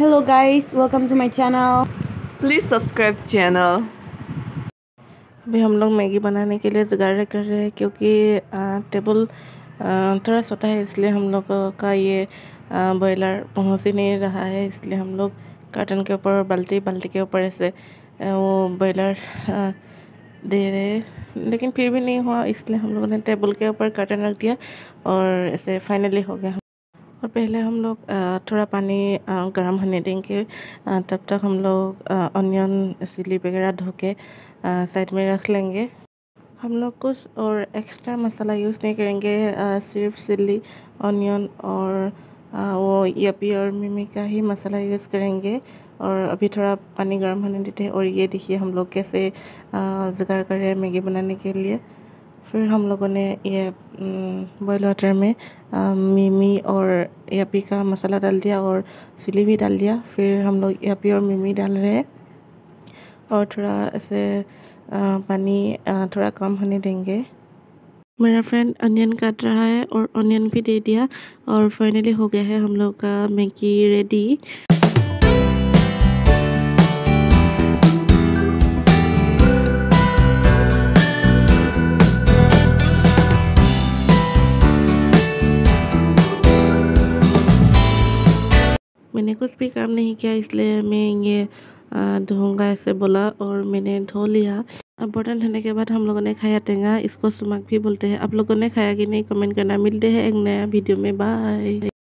hello guys welcome to my channel please subscribe channel अभी हम लोग मैगी बनाने के लिए जुगाड़ कर रहे हैं क्योंकि टेबल थोड़ा छोटा है इसलिए हम लोग का ये बॉयलर पहुँच ही नहीं रहा है इसलिए हम लोग कार्टन के ऊपर बाल्टी बाल्टी के ऊपर ऐसे वो बॉयलर दे रहे लेकिन फिर भी नहीं हुआ इसलिए हम लोगों ने टेबल के ऊपर कार्टन रख दिया और ऐसे फाइनली हो गया और पहले हम लोग थोड़ा पानी गर्म होने देंगे तब तक हम लोग अनियन चिली वगैरह धो के साइड में रख लेंगे हम लोग कुछ और एक्स्ट्रा मसाला यूज़ नहीं करेंगे सिर्फ सिली ऑनियन और वो यपी और मिमी का ही मसाला यूज़ करेंगे और अभी थोड़ा पानी गर्म होने देते हैं और ये देखिए हम लोग कैसे जुगाड़ कर रहे हैं मैगी बनाने के लिए फिर हम लोगों ने ये बॉयल वाटर में मिमी और यापी का मसाला डाल दिया और चिली भी डाल दिया फिर हम लोग यापी और मिमी डाल रहे हैं और थोड़ा ऐसे पानी थोड़ा कम होने देंगे मेरा फ्रेंड अनियन काट रहा है और अनियन भी दे दिया और फाइनली हो गया है हम लोग का मैगी रेडी मैंने कुछ भी काम नहीं किया इसलिए मैं ये धोऊंगा ऐसे बोला और मैंने धो लिया अब बर्तन धोने के बाद हम लोगों ने खाया टेंगा इसको सुमाक भी बोलते हैं आप लोगों ने खाया कि नहीं कमेंट करना मिलते हैं एक नया वीडियो में बाय